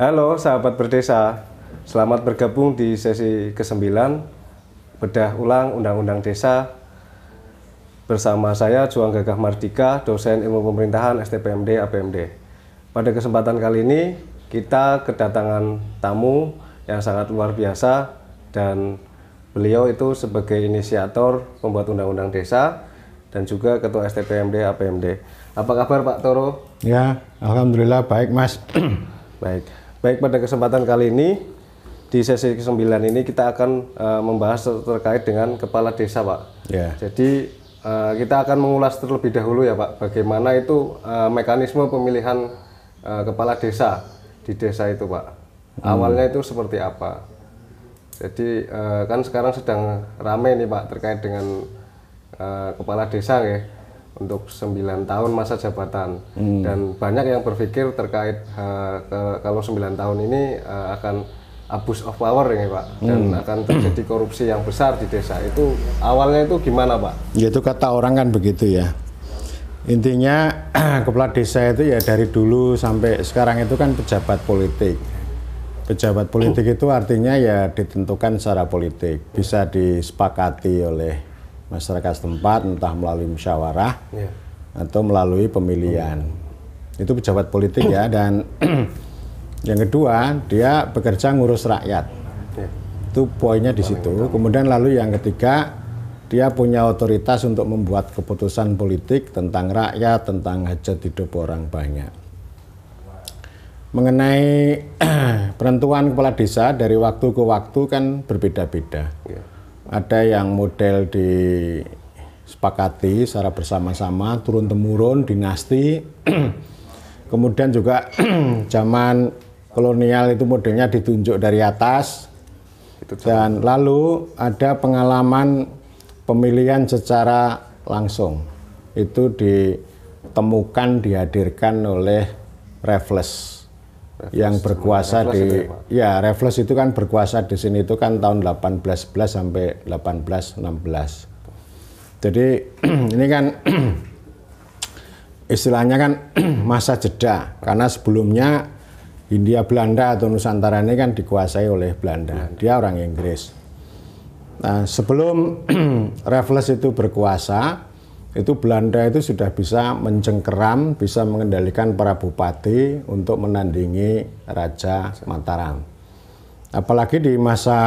Halo sahabat berdesa, selamat bergabung di sesi ke-9 Bedah Ulang Undang-Undang Desa bersama saya Juang Gagah Mardika, dosen ilmu pemerintahan STPMD APMD. Pada kesempatan kali ini kita kedatangan tamu yang sangat luar biasa dan beliau itu sebagai inisiator pembuat undang-undang desa dan juga ketua STPMD APMD. Apa kabar Pak Toro? Ya, alhamdulillah baik Mas. baik. Baik pada kesempatan kali ini di sesi ke-9 ini kita akan uh, membahas terkait dengan kepala desa, Pak. Yeah. Jadi uh, kita akan mengulas terlebih dahulu ya, Pak, bagaimana itu uh, mekanisme pemilihan uh, kepala desa di desa itu, Pak. Hmm. Awalnya itu seperti apa? Jadi uh, kan sekarang sedang ramai nih, Pak, terkait dengan uh, kepala desa ya untuk 9 tahun masa jabatan hmm. dan banyak yang berpikir terkait uh, ke, kalau 9 tahun ini uh, akan abuse of power ini pak dan hmm. akan terjadi korupsi yang besar di desa itu awalnya itu gimana pak? Ya itu kata orang kan begitu ya intinya kepala desa itu ya dari dulu sampai sekarang itu kan pejabat politik pejabat politik itu artinya ya ditentukan secara politik bisa disepakati oleh masyarakat setempat entah melalui musyawarah yeah. atau melalui pemilihan hmm. itu pejabat politik ya dan yang kedua dia bekerja ngurus rakyat yeah. itu poinnya di situ kemudian lalu yang ketiga dia punya otoritas untuk membuat keputusan politik tentang rakyat tentang hajat hidup orang banyak mengenai penentuan kepala desa dari waktu ke waktu kan berbeda-beda yeah ada yang model disepakati secara bersama-sama turun temurun dinasti kemudian juga zaman kolonial itu modelnya ditunjuk dari atas itu dan lalu ada pengalaman pemilihan secara langsung itu ditemukan dihadirkan oleh Raffles Reflux yang berkuasa reflux di itu ya, ya itu kan berkuasa di sini itu kan tahun 1811 sampai 1816. Jadi ini kan istilahnya kan masa jeda karena sebelumnya Hindia Belanda atau Nusantara ini kan dikuasai oleh Belanda. Belanda. Dia orang Inggris. Nah, sebelum Raffles itu berkuasa, itu Belanda itu sudah bisa mencengkeram, bisa mengendalikan para bupati untuk menandingi Raja Mataram. Apalagi di masa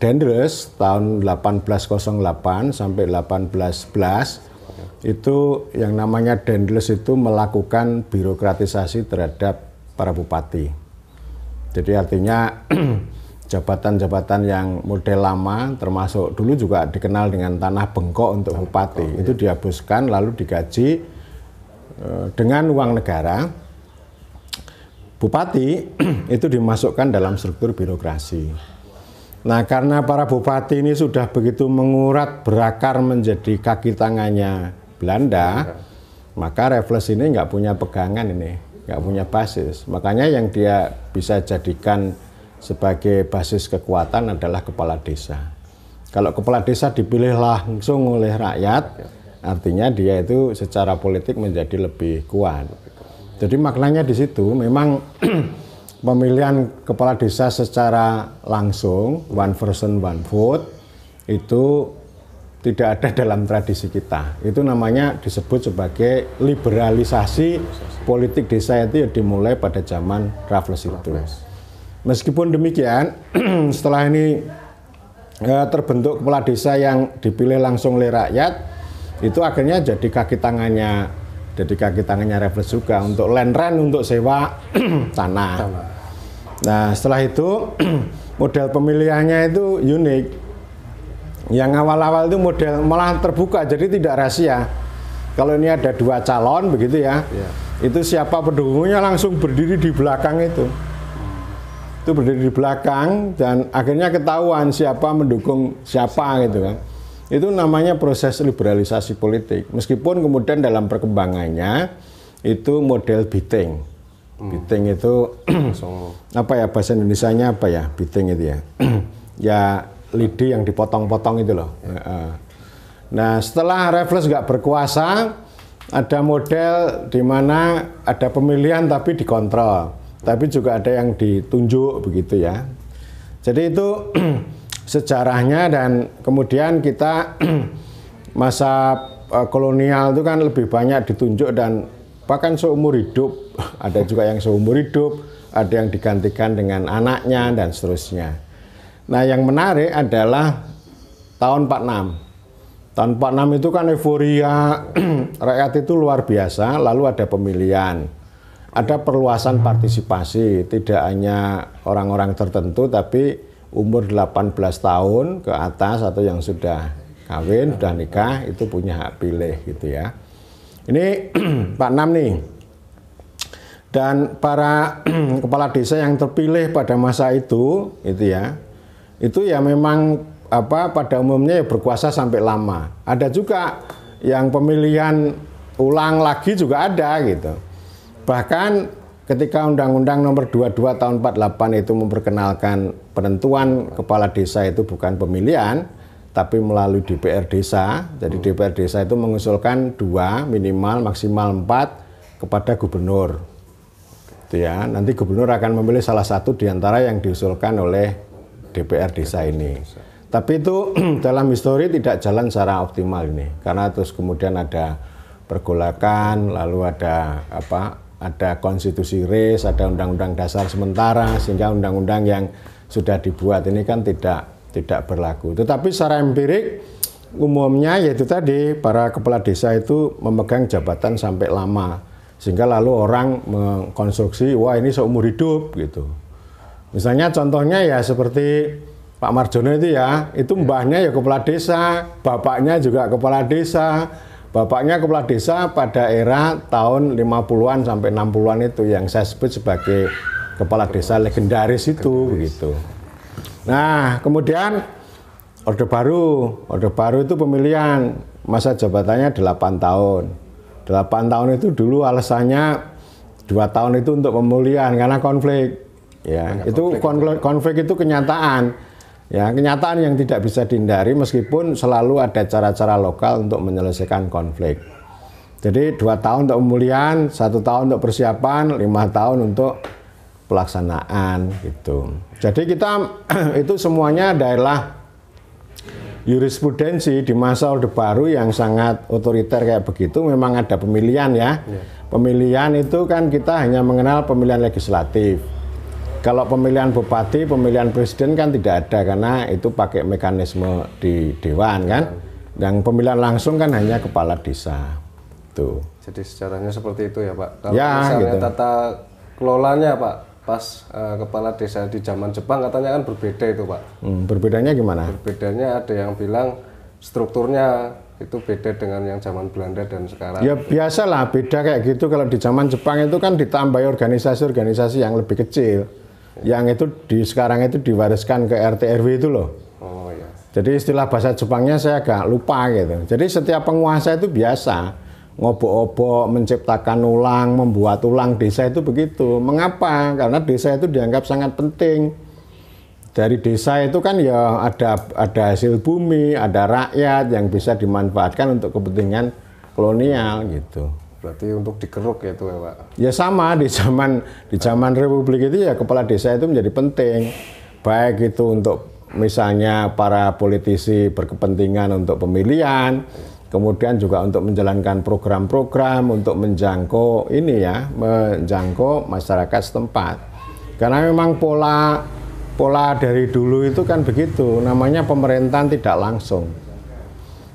Dendres tahun 1808 sampai 1811 itu yang namanya Dendles itu melakukan birokratisasi terhadap para bupati. Jadi artinya jabatan-jabatan yang model lama termasuk dulu juga dikenal dengan tanah bengkok untuk tanah bupati bengkok, itu ya. dihapuskan lalu digaji eh, dengan uang negara bupati itu dimasukkan dalam struktur birokrasi nah karena para bupati ini sudah begitu mengurat berakar menjadi kaki tangannya Belanda Belanda. Iya. maka refleks ini nggak punya pegangan ini nggak punya basis makanya yang dia bisa jadikan sebagai basis kekuatan adalah kepala desa. Kalau kepala desa dipilih langsung oleh rakyat, artinya dia itu secara politik menjadi lebih kuat. Jadi maknanya di situ memang pemilihan kepala desa secara langsung one person one vote itu tidak ada dalam tradisi kita. Itu namanya disebut sebagai liberalisasi politik desa itu ya dimulai pada zaman Raffles itu. Meskipun demikian, setelah ini ya, terbentuk kepala desa yang dipilih langsung oleh rakyat, itu akhirnya jadi kaki tangannya, jadi kaki tangannya refleks juga untuk land untuk sewa tanah. Nah setelah itu model pemilihannya itu unik. Yang awal-awal itu model malah terbuka, jadi tidak rahasia. Kalau ini ada dua calon begitu ya, ya. itu siapa pendukungnya langsung berdiri di belakang itu itu berdiri di belakang dan akhirnya ketahuan siapa mendukung siapa gitu kan. Itu namanya proses liberalisasi politik. Meskipun kemudian dalam perkembangannya itu model biting. Hmm. Biting itu apa ya bahasa Indonesia-nya apa ya? Biting itu ya. ya lidi yang dipotong-potong itu loh. Ya, eh. Nah, setelah refleks nggak berkuasa ada model di mana ada pemilihan tapi dikontrol tapi juga ada yang ditunjuk begitu ya. Jadi itu sejarahnya dan kemudian kita masa e, kolonial itu kan lebih banyak ditunjuk dan bahkan seumur hidup ada juga yang seumur hidup, ada yang digantikan dengan anaknya dan seterusnya. Nah, yang menarik adalah tahun 46. Tahun 46 itu kan euforia rakyat itu luar biasa, lalu ada pemilihan ada perluasan partisipasi, tidak hanya orang-orang tertentu tapi umur 18 tahun ke atas atau yang sudah kawin, sudah nikah itu punya hak pilih gitu ya. Ini Pak Nam nih. Dan para kepala desa yang terpilih pada masa itu itu ya. Itu ya memang apa pada umumnya ya berkuasa sampai lama. Ada juga yang pemilihan ulang lagi juga ada gitu. Bahkan ketika Undang-Undang Nomor 22 Tahun 48 itu memperkenalkan penentuan kepala desa itu bukan pemilihan, tapi melalui DPR desa. Jadi hmm. DPR desa itu mengusulkan dua minimal maksimal empat kepada gubernur. Itu ya. Nanti gubernur akan memilih salah satu di antara yang diusulkan oleh DPR desa ini. Tapi itu dalam histori tidak jalan secara optimal ini karena terus kemudian ada pergolakan, lalu ada apa ada konstitusi res, ada undang-undang dasar sementara sehingga undang-undang yang sudah dibuat ini kan tidak tidak berlaku. Tetapi secara empirik umumnya yaitu tadi para kepala desa itu memegang jabatan sampai lama sehingga lalu orang mengkonstruksi wah ini seumur hidup gitu. Misalnya contohnya ya seperti Pak Marjono itu ya, itu iya. mbahnya ya kepala desa, bapaknya juga kepala desa, Bapaknya kepala desa pada era tahun 50-an sampai 60-an itu yang saya sebut sebagai kepala desa legendaris itu begitu. Nah, kemudian Orde Baru, Orde Baru itu pemilihan masa jabatannya 8 tahun. 8 tahun itu dulu alasannya dua tahun itu untuk pemulihan karena konflik. Ya, Banyak itu konflik, konflik itu kenyataan Ya, kenyataan yang tidak bisa dihindari meskipun selalu ada cara-cara lokal untuk menyelesaikan konflik. Jadi dua tahun untuk pemulihan, satu tahun untuk persiapan, lima tahun untuk pelaksanaan gitu. Jadi kita itu semuanya adalah jurisprudensi di masa Orde Baru yang sangat otoriter kayak begitu memang ada pemilihan ya. ya. Pemilihan itu kan kita hanya mengenal pemilihan legislatif kalau pemilihan bupati, pemilihan presiden kan tidak ada karena itu pakai mekanisme di dewan kan. Yang pemilihan langsung kan hanya kepala desa. Tuh. Jadi sejarahnya seperti itu ya, Pak. Kalau ya, misalnya gitu. tata kelolanya, Pak, pas uh, kepala desa di zaman Jepang katanya kan berbeda itu, Pak. Hmm, berbedanya gimana? Berbedanya ada yang bilang strukturnya itu beda dengan yang zaman Belanda dan sekarang. Ya biasalah beda kayak gitu kalau di zaman Jepang itu kan ditambah organisasi-organisasi yang lebih kecil yang itu di sekarang itu diwariskan ke RT RW itu loh. Oh iya. Jadi istilah bahasa Jepangnya saya agak lupa gitu. Jadi setiap penguasa itu biasa ngobok-obok, menciptakan ulang, membuat ulang desa itu begitu. Mengapa? Karena desa itu dianggap sangat penting. Dari desa itu kan ya ada ada hasil bumi, ada rakyat yang bisa dimanfaatkan untuk kepentingan kolonial gitu. Berarti untuk dikeruk ya itu ya Pak? Ya sama di zaman di zaman Republik itu ya kepala desa itu menjadi penting. Baik itu untuk misalnya para politisi berkepentingan untuk pemilihan, kemudian juga untuk menjalankan program-program untuk menjangkau ini ya, menjangkau masyarakat setempat. Karena memang pola pola dari dulu itu kan begitu, namanya pemerintahan tidak langsung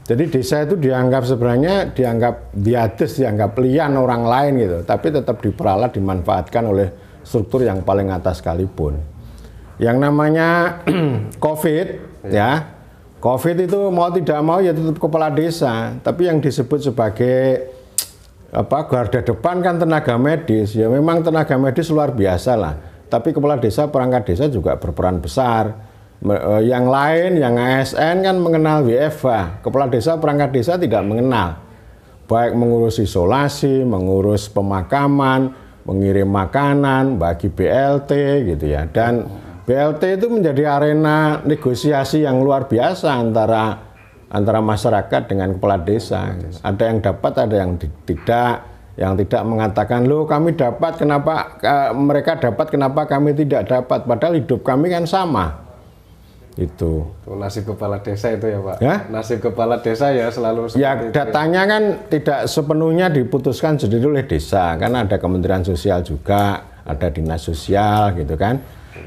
jadi desa itu dianggap sebenarnya dianggap diades, dianggap lian orang lain gitu, tapi tetap diperalat dimanfaatkan oleh struktur yang paling atas sekalipun. Yang namanya COVID ya, COVID itu mau tidak mau ya tetap kepala desa, tapi yang disebut sebagai apa garda depan kan tenaga medis ya memang tenaga medis luar biasa lah tapi kepala desa perangkat desa juga berperan besar Eh, yang lain, yang ASN kan mengenal WFA, Kepala desa, perangkat desa tidak mengenal. Baik mengurus isolasi, mengurus pemakaman, mengirim makanan, bagi BLT gitu ya. Dan BLT itu menjadi arena negosiasi yang luar biasa antara antara masyarakat dengan kepala desa. Ada yang dapat, ada yang tidak yang tidak mengatakan lo kami dapat kenapa uh, mereka dapat kenapa kami tidak dapat padahal hidup kami kan sama itu. Oh, nasib kepala desa itu ya Pak. Ya? Nasib kepala desa ya selalu. Ya datanya itu. kan tidak sepenuhnya diputuskan sendiri oleh desa, karena ada Kementerian Sosial juga, ada dinas sosial gitu kan.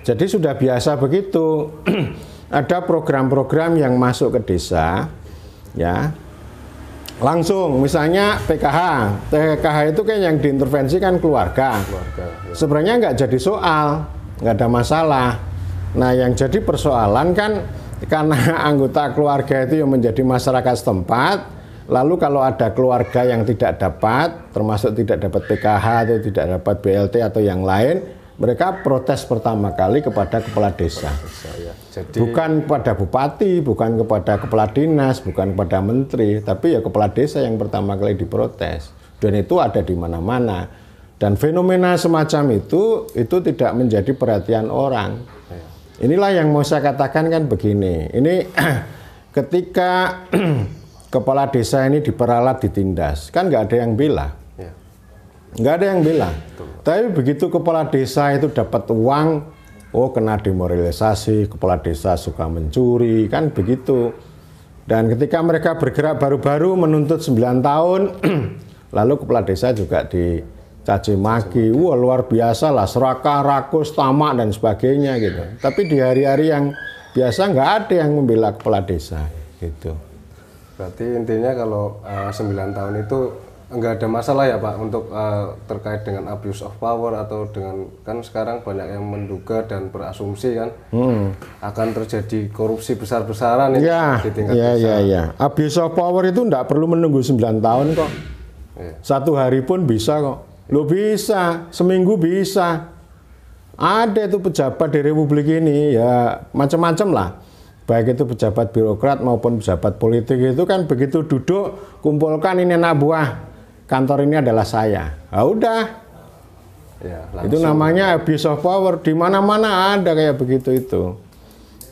Jadi sudah biasa begitu. ada program-program yang masuk ke desa, ya langsung misalnya PKH PKH itu kan yang diintervensi kan keluarga, keluarga ya. sebenarnya nggak jadi soal nggak ada masalah Nah, yang jadi persoalan kan karena anggota keluarga itu yang menjadi masyarakat setempat, lalu kalau ada keluarga yang tidak dapat, termasuk tidak dapat PKH atau tidak dapat BLT atau yang lain, mereka protes pertama kali kepada kepala desa. Ya. bukan kepada bupati, bukan kepada kepala dinas, bukan kepada menteri, tapi ya kepala desa yang pertama kali diprotes. Dan itu ada di mana-mana. Dan fenomena semacam itu itu tidak menjadi perhatian orang Inilah yang mau saya katakan kan begini. Ini ketika kepala desa ini diperalat ditindas, kan nggak ada yang bilang, ya. Nggak ada yang bilang. Tapi begitu kepala desa itu dapat uang, oh kena demoralisasi, kepala desa suka mencuri, kan begitu. Dan ketika mereka bergerak baru-baru menuntut 9 tahun, lalu kepala desa juga di caci maki, wah luar biasa lah, serakah, rakus, tamak dan sebagainya gitu. Tapi di hari-hari yang biasa nggak ada yang membela kepala desa gitu. Berarti intinya kalau uh, eh, 9 tahun itu nggak ada masalah ya Pak untuk uh, terkait dengan abuse of power atau dengan kan sekarang banyak yang menduga dan berasumsi kan hmm. akan terjadi korupsi besar-besaran ya, di tingkat ya, desa. Ya, ya. Abuse of power itu nggak perlu menunggu 9 tahun kok. Iya. Satu hari pun bisa kok Lo bisa, seminggu bisa. Ada itu pejabat di Republik ini ya macam-macam lah. Baik itu pejabat birokrat maupun pejabat politik itu kan begitu duduk kumpulkan ini anak buah. Kantor ini adalah saya. Ah udah. Ya, itu namanya abuse of power di mana-mana ada kayak begitu itu.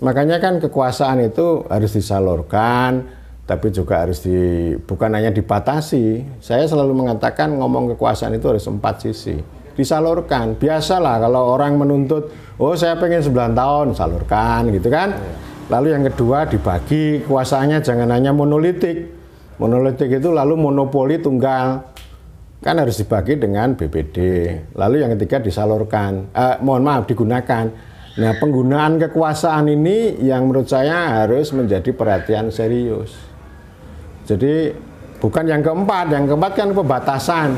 Makanya kan kekuasaan itu harus disalurkan, tapi juga harus di bukan hanya dibatasi. Saya selalu mengatakan ngomong kekuasaan itu harus empat sisi. Disalurkan. Biasalah kalau orang menuntut, "Oh, saya pengen 9 tahun," salurkan gitu kan. Lalu yang kedua dibagi kuasanya jangan hanya monolitik. Monolitik itu lalu monopoli tunggal. Kan harus dibagi dengan BPD. Lalu yang ketiga disalurkan. Eh, mohon maaf digunakan. Nah, penggunaan kekuasaan ini yang menurut saya harus menjadi perhatian serius. Jadi bukan yang keempat, yang keempat kan pembatasan.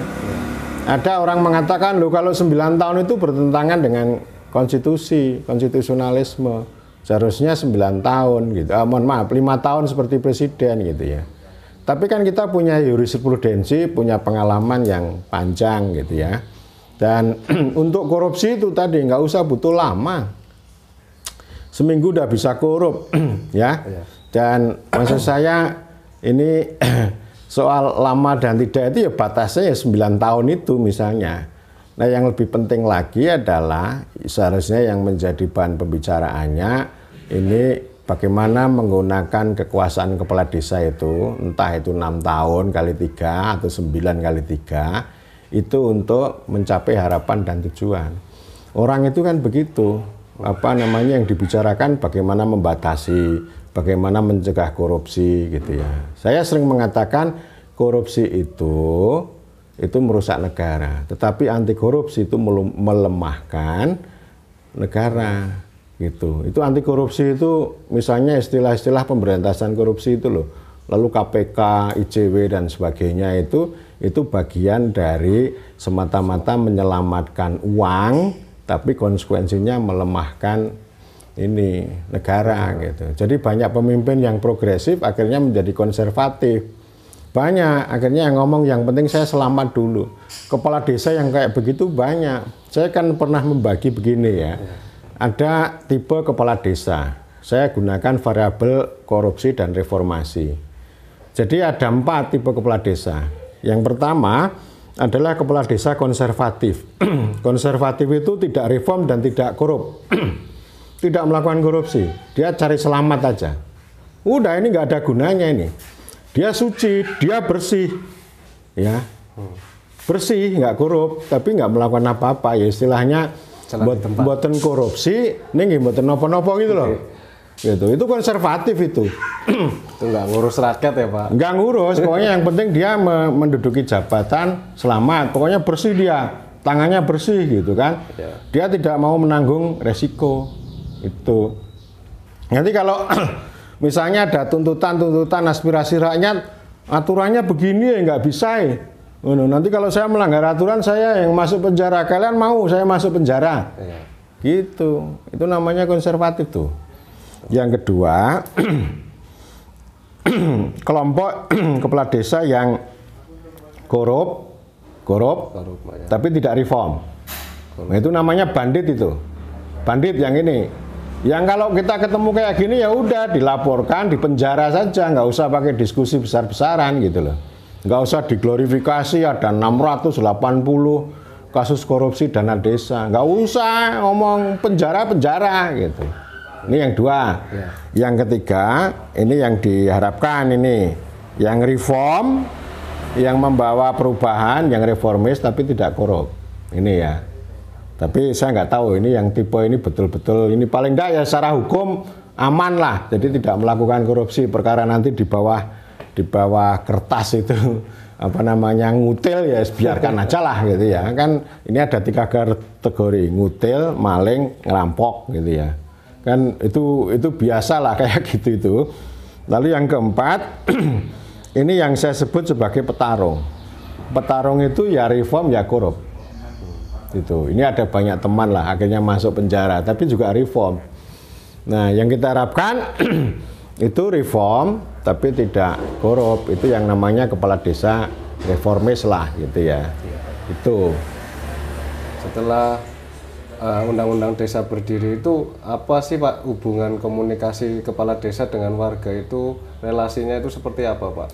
Ada orang mengatakan loh kalau 9 tahun itu bertentangan dengan konstitusi, konstitusionalisme. Seharusnya 9 tahun gitu. Ah, mohon maaf, 5 tahun seperti presiden gitu ya. Tapi kan kita punya jurisprudensi, punya pengalaman yang panjang gitu ya. Dan untuk korupsi itu tadi nggak usah butuh lama. Seminggu udah bisa korup ya. Iya. Dan maksud saya ini soal lama dan tidak itu ya batasnya ya 9 tahun itu misalnya. Nah yang lebih penting lagi adalah seharusnya yang menjadi bahan pembicaraannya ini bagaimana menggunakan kekuasaan kepala desa itu entah itu enam tahun kali tiga atau 9 kali tiga itu untuk mencapai harapan dan tujuan. Orang itu kan begitu, apa namanya yang dibicarakan bagaimana membatasi bagaimana mencegah korupsi gitu ya. Saya sering mengatakan korupsi itu itu merusak negara, tetapi anti korupsi itu melemahkan negara gitu. Itu anti korupsi itu misalnya istilah-istilah pemberantasan korupsi itu loh. Lalu KPK, ICW dan sebagainya itu itu bagian dari semata-mata menyelamatkan uang tapi konsekuensinya melemahkan ini negara iya. gitu. Jadi banyak pemimpin yang progresif akhirnya menjadi konservatif. Banyak akhirnya yang ngomong yang penting saya selamat dulu. Kepala desa yang kayak begitu banyak. Saya kan pernah membagi begini ya. Iya. Ada tipe kepala desa. Saya gunakan variabel korupsi dan reformasi. Jadi ada empat tipe kepala desa. Yang pertama adalah kepala desa konservatif. konservatif itu tidak reform dan tidak korup. tidak melakukan korupsi, dia cari selamat aja. Udah ini nggak ada gunanya ini. Dia suci, dia bersih, ya bersih, nggak korup, tapi nggak melakukan apa-apa ya istilahnya buat buatan korupsi, nih buatan nopo-nopo gitu loh. Gitu. Itu konservatif itu. itu nggak ngurus rakyat ya Pak? Nggak ngurus, pokoknya yang penting dia menduduki jabatan selamat, pokoknya bersih dia, tangannya bersih gitu kan. Ya. Dia tidak mau menanggung resiko itu nanti kalau misalnya ada tuntutan-tuntutan aspirasi rakyat aturannya begini ya nggak bisa ya. nanti kalau saya melanggar aturan saya yang masuk penjara kalian mau saya masuk penjara iya. gitu itu namanya konservatif tuh yang kedua kelompok kepala desa yang korup korup, korup ya. tapi tidak reform korup. Nah, itu namanya bandit itu bandit yang ini yang kalau kita ketemu kayak gini ya udah dilaporkan, di penjara saja, nggak usah pakai diskusi besar-besaran gitu loh. Nggak usah diglorifikasi ada 680 kasus korupsi dana desa, nggak usah ngomong penjara-penjara gitu. Ini yang dua. Ya. Yang ketiga, ini yang diharapkan ini, yang reform, yang membawa perubahan, yang reformis tapi tidak korup. Ini ya. Tapi saya nggak tahu ini yang tipe ini betul-betul ini paling tidak ya secara hukum aman lah. Jadi tidak melakukan korupsi perkara nanti di bawah di bawah kertas itu apa namanya ngutil ya biarkan aja lah gitu ya kan ini ada tiga kategori ngutil maling ngerampok gitu ya kan itu itu biasa lah kayak gitu itu lalu yang keempat ini yang saya sebut sebagai petarung petarung itu ya reform ya korup itu ini ada banyak teman lah akhirnya masuk penjara tapi juga reform nah yang kita harapkan itu reform tapi tidak korup itu yang namanya kepala desa reformis lah gitu ya, itu setelah eh, undang-undang uh, undang -undang desa berdiri itu apa sih pak hubungan komunikasi kepala desa dengan warga itu relasinya itu seperti apa pak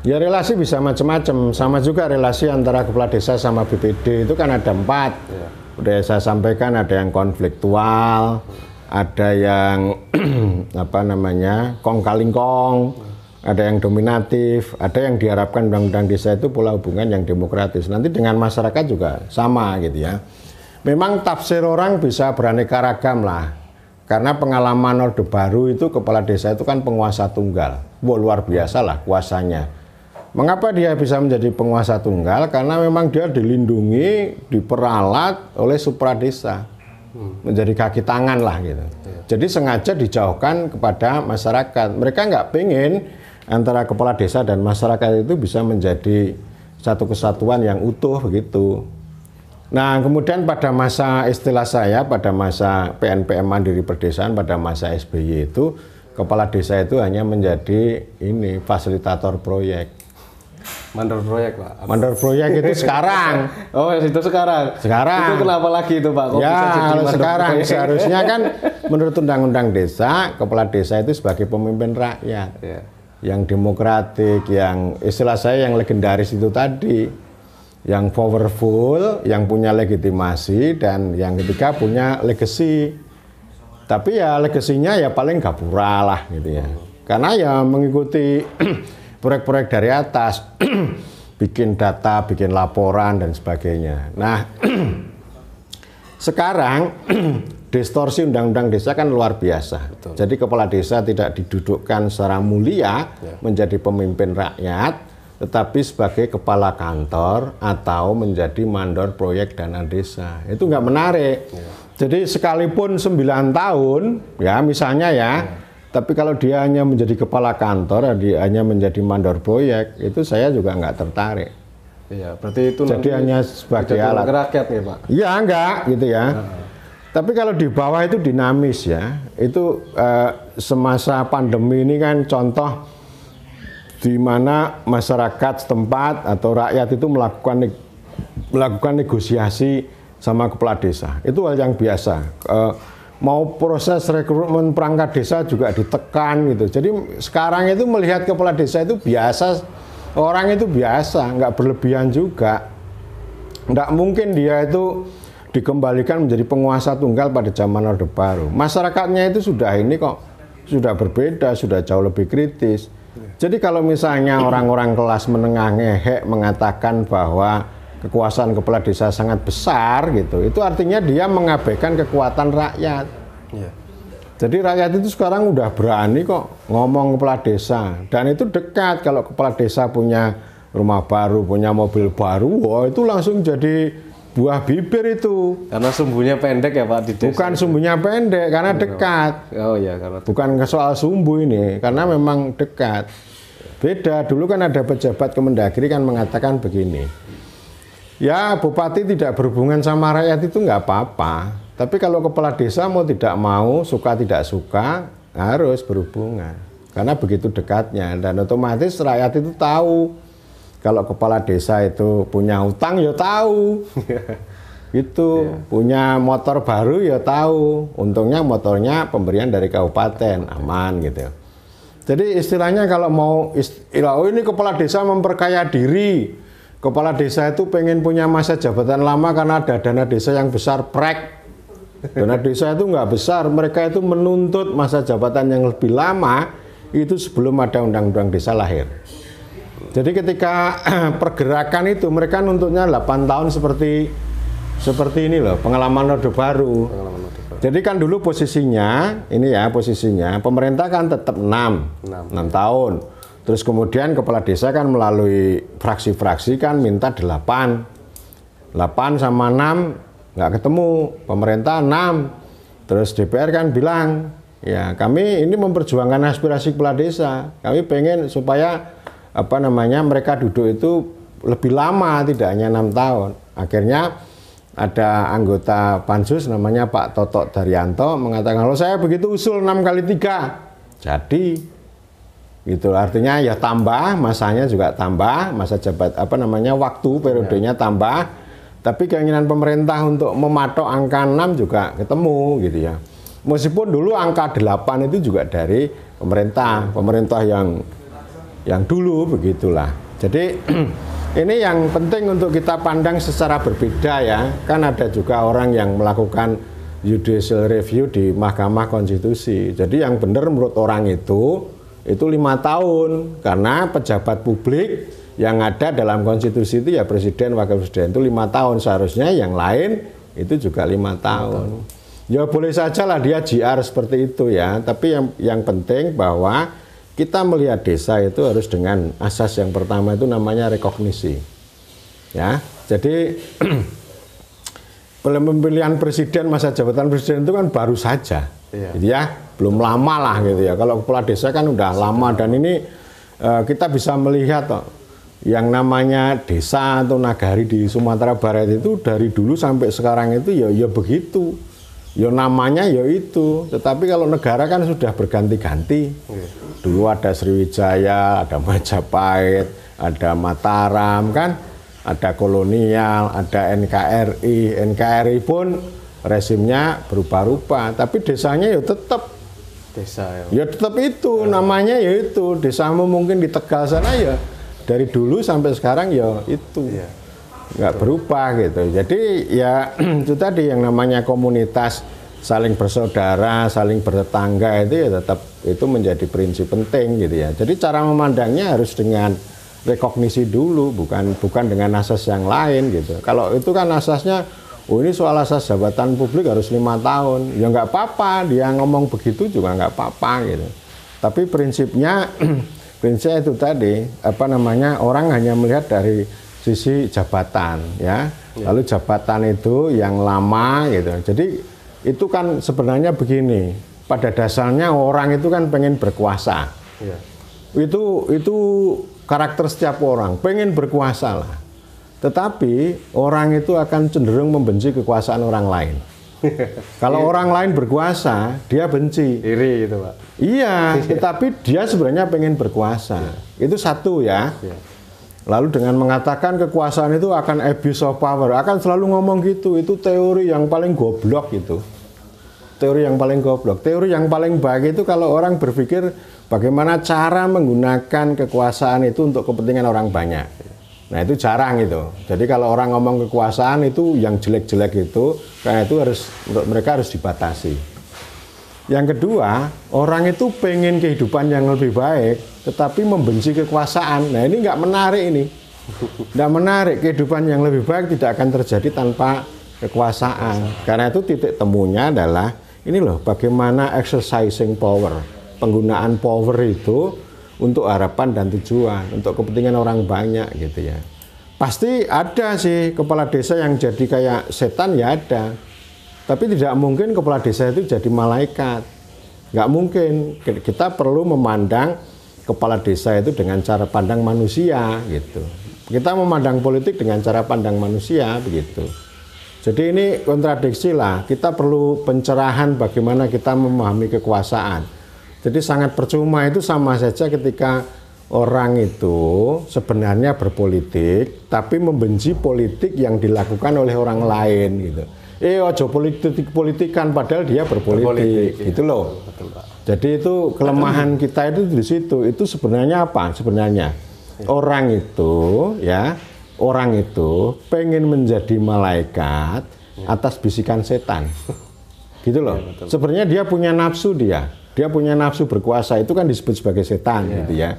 Ya relasi bisa macam-macam, sama juga relasi antara kepala desa sama BPD itu kan ada empat. Ya. Udah saya sampaikan ada yang konfliktual, ada yang apa namanya kong kong, ada yang dominatif, ada yang diharapkan undang-undang desa itu pola hubungan yang demokratis. Nanti dengan masyarakat juga sama gitu ya. Memang tafsir orang bisa beraneka ragam lah. Karena pengalaman Orde Baru itu kepala desa itu kan penguasa tunggal. Wah, luar biasa lah kuasanya Mengapa dia bisa menjadi penguasa tunggal? Karena memang dia dilindungi, diperalat oleh supradesa hmm. menjadi kaki tangan lah gitu. Jadi sengaja dijauhkan kepada masyarakat. Mereka nggak pengen antara kepala desa dan masyarakat itu bisa menjadi satu kesatuan yang utuh begitu. Nah kemudian pada masa istilah saya pada masa PNPM Mandiri Perdesaan pada masa SBY itu kepala desa itu hanya menjadi ini fasilitator proyek Mandor proyek pak. Mandor proyek itu sekarang. oh itu sekarang. Sekarang. Itu kenapa lagi itu pak? Kok ya kalau sekarang proyek? seharusnya kan menurut undang-undang desa kepala desa itu sebagai pemimpin rakyat. Yeah. Yang demokratik, yang istilah saya yang legendaris itu tadi, yang powerful, yang punya legitimasi dan yang ketiga punya legacy. Tapi ya legasinya ya paling gapura lah gitu ya. Karena ya mengikuti iya proyek-proyek dari atas, bikin data, bikin laporan dan sebagainya. Nah, sekarang distorsi undang-undang desa kan luar biasa. Betul. Jadi kepala desa tidak didudukkan secara mulia ya. menjadi pemimpin rakyat, tetapi sebagai kepala kantor atau menjadi mandor proyek dana desa. Itu nggak menarik. Ya. Jadi sekalipun 9 tahun, ya misalnya ya, ya tapi kalau dia hanya menjadi kepala kantor, dia hanya menjadi mandor proyek, itu saya juga nggak tertarik. Iya, berarti itu jadi hanya sebagai alat rakyat ya pak? Iya enggak gitu ya. Nah. Tapi kalau di bawah itu dinamis ya. Itu eh, semasa pandemi ini kan contoh di mana masyarakat setempat atau rakyat itu melakukan melakukan negosiasi sama kepala desa. Itu hal yang biasa. Eh, mau proses rekrutmen perangkat desa juga ditekan gitu. Jadi sekarang itu melihat kepala desa itu biasa, orang itu biasa, nggak berlebihan juga. Nggak mungkin dia itu dikembalikan menjadi penguasa tunggal pada zaman Orde Baru. Masyarakatnya itu sudah ini kok sudah berbeda, sudah jauh lebih kritis. Jadi kalau misalnya orang-orang kelas menengah ngehek mengatakan bahwa kekuasaan kepala desa sangat besar gitu itu artinya dia mengabaikan kekuatan rakyat yeah. jadi rakyat itu sekarang udah berani kok ngomong kepala desa dan itu dekat kalau kepala desa punya rumah baru punya mobil baru wah itu langsung jadi buah bibir itu karena sumbunya pendek ya Pak di desa bukan sumbunya pendek karena dekat oh ya karena bukan soal sumbu ini karena memang dekat beda dulu kan ada pejabat Kemendagri kan mengatakan begini Ya bupati tidak berhubungan sama rakyat itu nggak apa-apa. Tapi kalau kepala desa mau tidak mau, suka tidak suka, harus berhubungan. Karena begitu dekatnya dan otomatis rakyat itu tahu kalau kepala desa itu punya utang ya tahu. itu ya. punya motor baru ya tahu. Untungnya motornya pemberian dari kabupaten, aman gitu. Jadi istilahnya kalau mau istilah oh ini kepala desa memperkaya diri, kepala desa itu pengen punya masa jabatan lama karena ada dana desa yang besar prek dana desa itu nggak besar mereka itu menuntut masa jabatan yang lebih lama itu sebelum ada undang-undang desa lahir jadi ketika pergerakan itu mereka nuntutnya 8 tahun seperti seperti ini loh pengalaman orde baru. Jadi kan dulu posisinya ini ya posisinya pemerintah kan tetap 6 6, 6 tahun. Terus kemudian kepala desa kan melalui fraksi-fraksi kan minta 8. 8 sama 6 nggak ketemu, pemerintah 6. Terus DPR kan bilang, ya kami ini memperjuangkan aspirasi kepala desa. Kami pengen supaya apa namanya mereka duduk itu lebih lama tidak hanya enam tahun. Akhirnya ada anggota pansus namanya Pak Totok Daryanto mengatakan kalau saya begitu usul 6 kali 3 jadi gitu artinya ya tambah masanya juga tambah masa jabat apa namanya waktu periodenya ya. tambah tapi keinginan pemerintah untuk mematok angka 6 juga ketemu gitu ya meskipun dulu angka 8 itu juga dari pemerintah pemerintah yang yang dulu begitulah jadi ini yang penting untuk kita pandang secara berbeda ya kan ada juga orang yang melakukan judicial review di Mahkamah Konstitusi jadi yang benar menurut orang itu itu lima tahun karena pejabat publik yang ada dalam konstitusi itu ya presiden wakil presiden itu lima tahun seharusnya yang lain itu juga lima tahun. tahun. Ya boleh saja lah dia JR seperti itu ya, tapi yang yang penting bahwa kita melihat desa itu harus dengan asas yang pertama itu namanya rekognisi. Ya. Jadi pemilihan presiden masa jabatan presiden itu kan baru saja, iya. gitu ya, belum lama lah gitu ya. Kalau kepala desa kan udah Sudah. lama dan ini uh, kita bisa melihat oh, yang namanya desa atau nagari di Sumatera Barat itu dari dulu sampai sekarang itu ya ya begitu, ya namanya ya itu. Tetapi kalau negara kan sudah berganti-ganti. Iya. Dulu ada Sriwijaya, ada Majapahit, ada Mataram kan ada kolonial, ada NKRI. NKRI pun resimnya berubah rupa tapi desanya ya tetap desa ya. Ya tetap itu ya. namanya ya itu. Desamu mungkin di Tegal sana ya dari dulu sampai sekarang ya itu. Ya. Nggak berubah gitu. Jadi ya itu tadi yang namanya komunitas saling bersaudara, saling bertetangga itu ya tetap itu menjadi prinsip penting gitu ya. Jadi cara memandangnya harus dengan rekognisi dulu bukan bukan dengan asas yang lain gitu kalau itu kan asasnya oh ini soal asas jabatan publik harus lima tahun ya nggak apa-apa dia ngomong begitu juga nggak apa-apa gitu tapi prinsipnya prinsipnya itu tadi apa namanya orang hanya melihat dari sisi jabatan ya. ya lalu jabatan itu yang lama gitu jadi itu kan sebenarnya begini pada dasarnya orang itu kan pengen berkuasa ya. itu itu karakter setiap orang, pengen berkuasa lah. Tetapi orang itu akan cenderung membenci kekuasaan orang lain. Kalau iya. orang lain berkuasa, dia benci. Iri gitu, Pak. Iya, iya. tetapi dia sebenarnya pengen berkuasa. Iya. Itu satu ya. Lalu dengan mengatakan kekuasaan itu akan abuse of power, akan selalu ngomong gitu, itu teori yang paling goblok itu teori yang paling goblok. Teori yang paling baik itu kalau orang berpikir bagaimana cara menggunakan kekuasaan itu untuk kepentingan orang banyak. Nah itu jarang itu. Jadi kalau orang ngomong kekuasaan itu yang jelek-jelek itu, karena itu harus untuk mereka harus dibatasi. Yang kedua, orang itu pengen kehidupan yang lebih baik, tetapi membenci kekuasaan. Nah ini nggak menarik ini. Nggak menarik, kehidupan yang lebih baik tidak akan terjadi tanpa kekuasaan. Karena itu titik temunya adalah ini loh bagaimana exercising power, penggunaan power itu untuk harapan dan tujuan, untuk kepentingan orang banyak gitu ya. Pasti ada sih kepala desa yang jadi kayak setan ya ada. Tapi tidak mungkin kepala desa itu jadi malaikat. Nggak mungkin. Kita perlu memandang kepala desa itu dengan cara pandang manusia gitu. Kita memandang politik dengan cara pandang manusia begitu. Jadi ini kontradiksi lah. Kita perlu pencerahan bagaimana kita memahami kekuasaan. Jadi sangat percuma itu sama saja ketika orang itu sebenarnya berpolitik tapi membenci politik yang dilakukan oleh orang lain gitu. Eh ojo politik politikan padahal dia berpolitik, berpolitik ya. loh. Betul, Pak. Jadi itu kelemahan kita itu di situ. Itu sebenarnya apa? Sebenarnya iya. orang itu ya orang itu pengen menjadi malaikat atas bisikan setan. Gitu loh. Ya, Sebenarnya dia punya nafsu dia. Dia punya nafsu berkuasa itu kan disebut sebagai setan ya. gitu ya.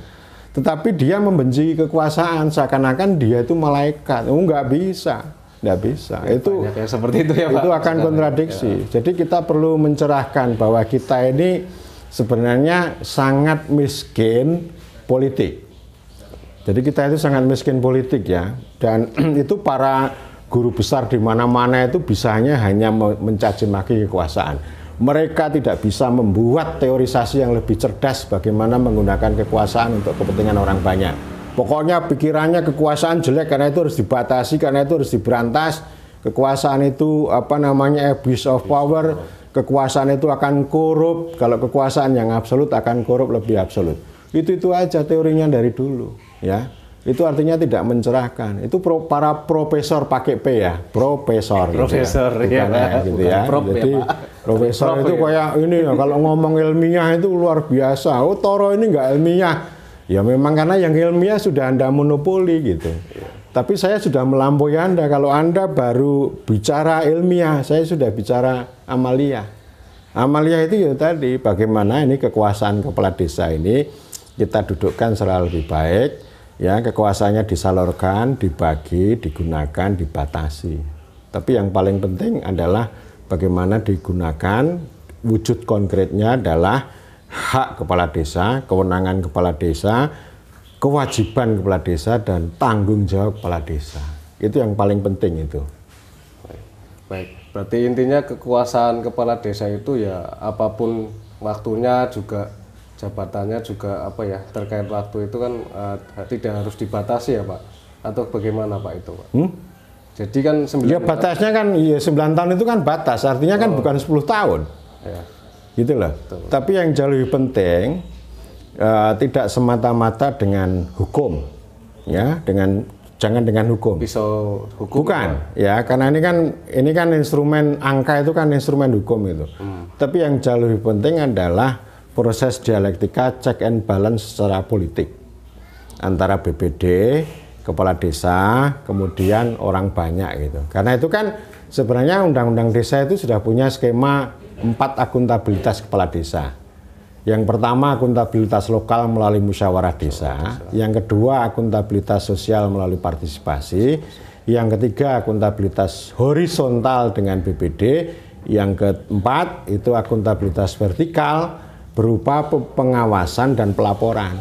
Tetapi dia membenci kekuasaan seakan-akan dia itu malaikat. Oh, nggak bisa. Nggak bisa. Ya, itu seperti itu ya Itu akan kontradiksi. Ya. Jadi kita perlu mencerahkan bahwa kita ini sebenarnya sangat miskin politik jadi kita itu sangat miskin politik ya. Dan itu para guru besar di mana-mana itu bisanya hanya mencaci maki kekuasaan. Mereka tidak bisa membuat teorisasi yang lebih cerdas bagaimana menggunakan kekuasaan untuk kepentingan orang banyak. Pokoknya pikirannya kekuasaan jelek karena itu harus dibatasi, karena itu harus diberantas. Kekuasaan itu apa namanya abuse of power, kekuasaan itu akan korup. Kalau kekuasaan yang absolut akan korup lebih absolut. Itu itu aja teorinya dari dulu ya itu artinya tidak mencerahkan. Itu pro, para profesor pakai P ya, profesor. Profesor, ya. ya, ya, gitu ya. Iya, ya, gitu ya. Prop, ya, Jadi ya, profesor itu kayak ini ya, kalau ngomong ilmiah itu luar biasa. Oh Toro ini nggak ilmiah. Ya memang karena yang ilmiah sudah anda monopoli gitu. Tapi saya sudah melampaui anda. Kalau anda baru bicara ilmiah, saya sudah bicara amalia. Amalia itu ya tadi bagaimana ini kekuasaan kepala desa ini kita dudukkan secara lebih baik ya kekuasaannya disalurkan, dibagi, digunakan, dibatasi. Tapi yang paling penting adalah bagaimana digunakan wujud konkretnya adalah hak kepala desa, kewenangan kepala desa, kewajiban kepala desa dan tanggung jawab kepala desa. Itu yang paling penting itu. Baik. Berarti intinya kekuasaan kepala desa itu ya apapun waktunya juga jabatannya juga apa ya terkait waktu itu kan uh, tidak harus dibatasi ya Pak atau bagaimana Pak itu Pak? Hmm? Jadi kan 9 Ya batasnya kan iya 9 tahun itu kan batas artinya kan oh. kan bukan 10 tahun. Ya. Gitu loh. Betul. Tapi yang jauh lebih penting uh, tidak semata-mata dengan hukum ya dengan jangan dengan hukum. Pisau hukum. Bukan, ya karena ini kan ini kan instrumen angka itu kan instrumen hukum itu. Hmm. Tapi yang jauh lebih penting adalah proses dialektika check and balance secara politik antara BPD, kepala desa, kemudian orang banyak gitu. Karena itu kan sebenarnya undang-undang desa itu sudah punya skema empat akuntabilitas kepala desa. Yang pertama akuntabilitas lokal melalui musyawarah desa, yang kedua akuntabilitas sosial melalui partisipasi, yang ketiga akuntabilitas horizontal dengan BPD, yang keempat itu akuntabilitas vertikal berupa pengawasan dan pelaporan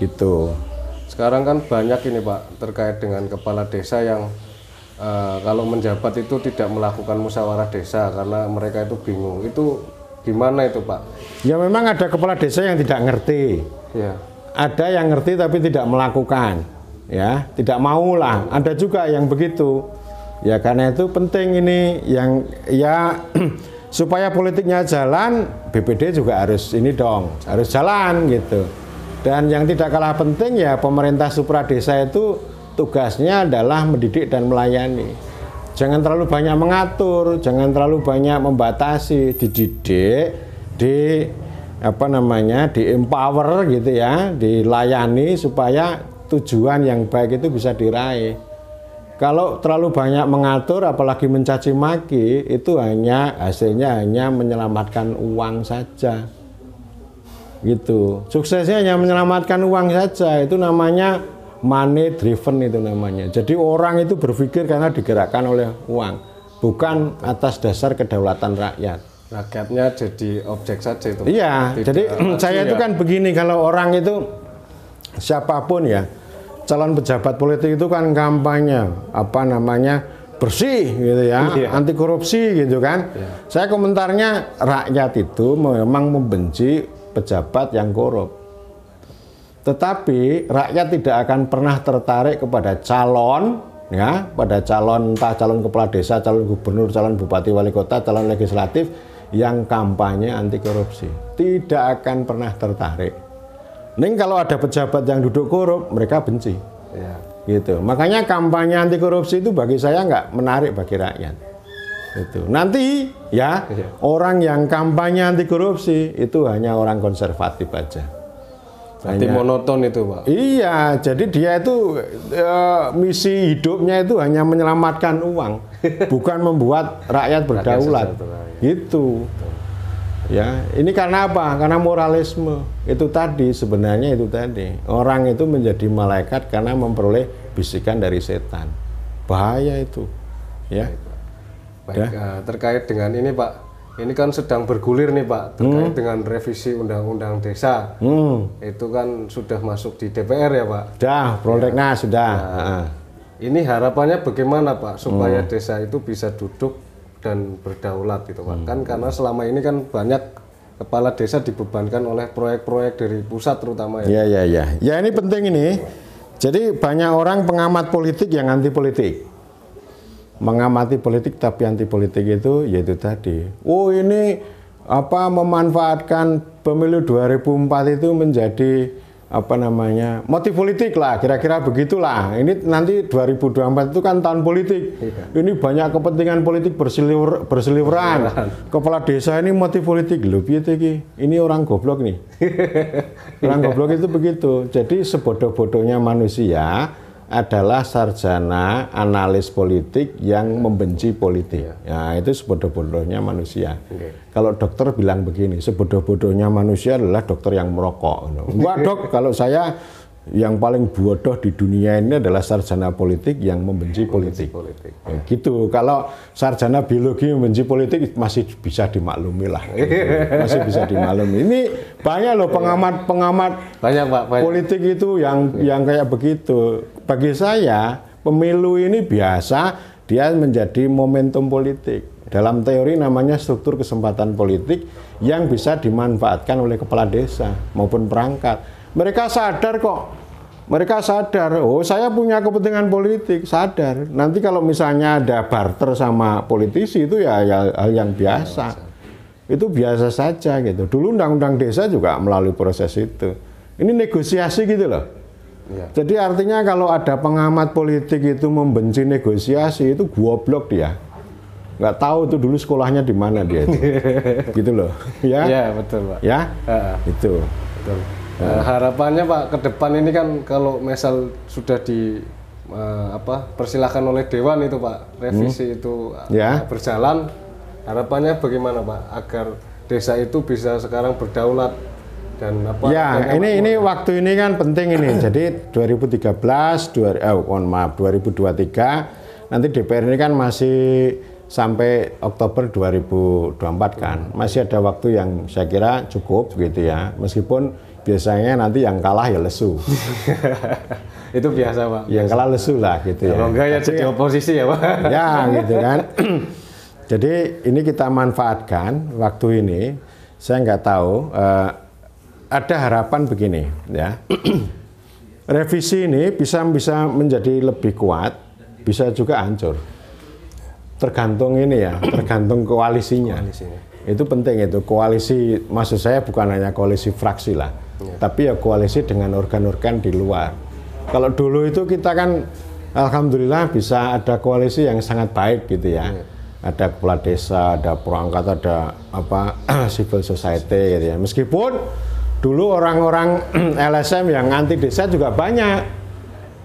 gitu sekarang kan banyak ini pak terkait dengan kepala desa yang uh, kalau menjabat itu tidak melakukan musyawarah desa karena mereka itu bingung itu gimana itu pak ya memang ada kepala desa yang tidak ngerti ya. ada yang ngerti tapi tidak melakukan ya tidak mau lah ada juga yang begitu ya karena itu penting ini yang ya supaya politiknya jalan BPD juga harus ini dong harus jalan gitu dan yang tidak kalah penting ya pemerintah supra desa itu tugasnya adalah mendidik dan melayani jangan terlalu banyak mengatur jangan terlalu banyak membatasi dididik di apa namanya di empower gitu ya dilayani supaya tujuan yang baik itu bisa diraih kalau terlalu banyak mengatur, apalagi mencaci maki, itu hanya hasilnya hanya menyelamatkan uang saja. Gitu. Suksesnya hanya menyelamatkan uang saja. Itu namanya money driven itu namanya. Jadi orang itu berpikir karena digerakkan oleh uang, bukan atas dasar kedaulatan rakyat. Rakyatnya jadi objek saja itu. Iya. jadi saya ya. itu kan begini kalau orang itu siapapun ya calon pejabat politik itu kan kampanye apa namanya bersih gitu ya, yeah. anti korupsi gitu kan. Yeah. Saya komentarnya rakyat itu memang membenci pejabat yang korup. Tetapi rakyat tidak akan pernah tertarik kepada calon ya, pada calon entah calon kepala desa, calon gubernur, calon bupati, wali kota, calon legislatif yang kampanye anti korupsi. Tidak akan pernah tertarik. Neng kalau ada pejabat yang duduk korup, mereka benci. Ya. Gitu. Makanya kampanye anti korupsi itu bagi saya nggak menarik bagi rakyat. Itu. Nanti ya, ya orang yang kampanye anti korupsi itu hanya orang konservatif aja. Nanti monoton itu, Pak. Iya, jadi dia itu e, misi hidupnya itu hanya menyelamatkan uang, bukan membuat rakyat berdaulat. Rakyat gitu. Ya, ini karena apa? Karena moralisme. Itu tadi sebenarnya itu tadi. Orang itu menjadi malaikat karena memperoleh bisikan dari setan. Bahaya itu. Ya. Baik, ya? Eh, terkait dengan ini, Pak. Ini kan sedang bergulir nih, Pak, terkait hmm. dengan revisi undang-undang desa. Hmm. Itu kan sudah masuk di DPR ya, Pak? Sudah, prolegnas ya. sudah. Nah, ini harapannya bagaimana, Pak, supaya hmm. desa itu bisa duduk dan berdaulat gitu Pak. Hmm. Kan karena selama ini kan banyak kepala desa dibebankan oleh proyek-proyek dari pusat terutama ya. Iya, iya, iya. Ya ini penting ini. Jadi banyak orang pengamat politik yang anti politik. Mengamati politik tapi anti politik itu yaitu tadi. Oh, ini apa memanfaatkan pemilu 2004 itu menjadi apa namanya motif politik lah kira-kira begitulah ini nanti 2024 itu kan tahun politik iya. ini banyak kepentingan politik berseliwer, berseliweran kepala desa ini motif politik loh ki ini orang goblok nih orang goblok itu begitu jadi sebodoh-bodohnya manusia adalah sarjana analis politik yang ya. membenci politik. Nah, itu sebodoh-bodohnya manusia. Okay. Kalau dokter bilang begini, sebodoh-bodohnya manusia adalah dokter yang merokok. Enggak dok, kalau saya yang paling bodoh di dunia ini adalah sarjana politik yang membenci politik. politik. Ya, gitu. Kalau sarjana biologi membenci politik masih bisa dimaklumi lah. masih bisa dimaklumi. Ini banyak loh iya. pengamat-pengamat banyak Pak. Politik itu yang iya. yang kayak begitu. Bagi saya, pemilu ini biasa dia menjadi momentum politik. Dalam teori namanya struktur kesempatan politik yang bisa dimanfaatkan oleh kepala desa maupun perangkat. Mereka sadar kok mereka sadar, oh saya punya kepentingan politik, sadar. Nanti kalau misalnya ada barter sama politisi itu ya, ya hal yang biasa. Itu biasa saja gitu. Dulu undang-undang desa juga melalui proses itu. Ini negosiasi gitu loh. Ya. Jadi artinya kalau ada pengamat politik itu membenci negosiasi itu goblok dia. Nggak tahu itu dulu sekolahnya di mana dia itu. gitu loh. Ya. Iya, betul, Pak. Ya. Uh, itu. Betul. Uh, harapannya Pak ke depan ini kan kalau misal sudah di uh, apa persilahkan oleh dewan itu Pak revisi hmm. itu eh, ya. berjalan harapannya bagaimana Pak agar desa itu bisa sekarang berdaulat dan apa? Ya, ini ini waktu ini kan penting ini. Jadi 2013, dua, oh, mohon maaf 2023 nanti DPR ini kan masih sampai Oktober 2024 kan. Masih ada waktu yang saya kira cukup gitu ya. Meskipun biasanya nanti yang kalah ya lesu. itu biasa pak. Yang kalah lesu lah gitu ya. ya. Kalau enggak ya jadi ya- oposisi ya pak. ya gitu kan. jadi ini kita manfaatkan waktu ini. Saya nggak tahu. Uh, ada harapan begini ya. Revisi ini bisa bisa menjadi lebih kuat, bisa juga hancur. Tergantung ini ya, tergantung koalisinya. koalisinya. Itu penting itu koalisi maksud saya bukan hanya koalisi fraksi lah, ya. tapi ya koalisi dengan organ-organ di luar. Kalau dulu itu kita kan alhamdulillah bisa ada koalisi yang sangat baik gitu ya. ya ada kepala desa, ada perangkat, ada apa civil society gitu ya. Meskipun dulu orang-orang LSM yang anti desa juga banyak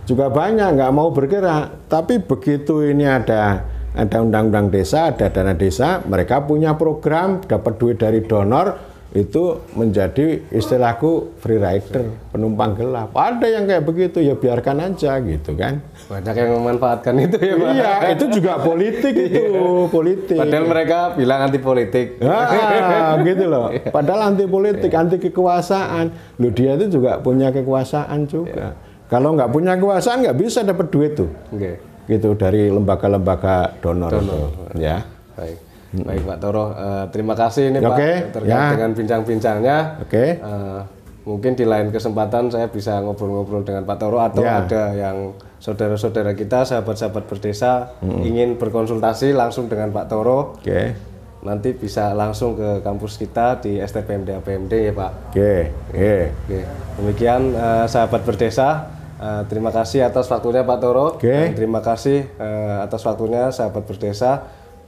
juga banyak nggak mau bergerak tapi begitu ini ada ada undang-undang desa ada dana desa mereka punya program dapat duit dari donor itu menjadi istilahku free rider, penumpang gelap. Ada yang kayak begitu ya biarkan aja gitu kan. Banyak yang memanfaatkan itu ya Pak. Iya, itu juga politik itu, iya. politik. Padahal mereka bilang anti politik. Ah, gitu loh. Iya. Padahal anti politik, iya. anti kekuasaan. Lu dia itu juga punya kekuasaan juga. Kalau nggak punya kekuasaan nggak bisa dapat duit tuh. Okay. Gitu dari lembaga-lembaga donor, donor. Itu, ya. Baik. Baik Pak Toro, uh, terima kasih ini okay. Pak terkait ya. dengan bincang-bincangnya. Oke. Okay. Uh, eh, mungkin di lain kesempatan saya bisa ngobrol-ngobrol dengan Pak Toro atau ya. ada yang saudara-saudara kita, sahabat-sahabat berdesa hmm. ingin berkonsultasi langsung dengan Pak Toro. Oke. Okay. Nanti bisa langsung ke kampus kita di STPMD APMD ya Pak. Oke. Okay. Oke. Okay. Okay. Demikian uh, sahabat berdesa. Uh, terima kasih atas waktunya Pak Toro. Oke. Okay. terima kasih uh, atas waktunya sahabat berdesa.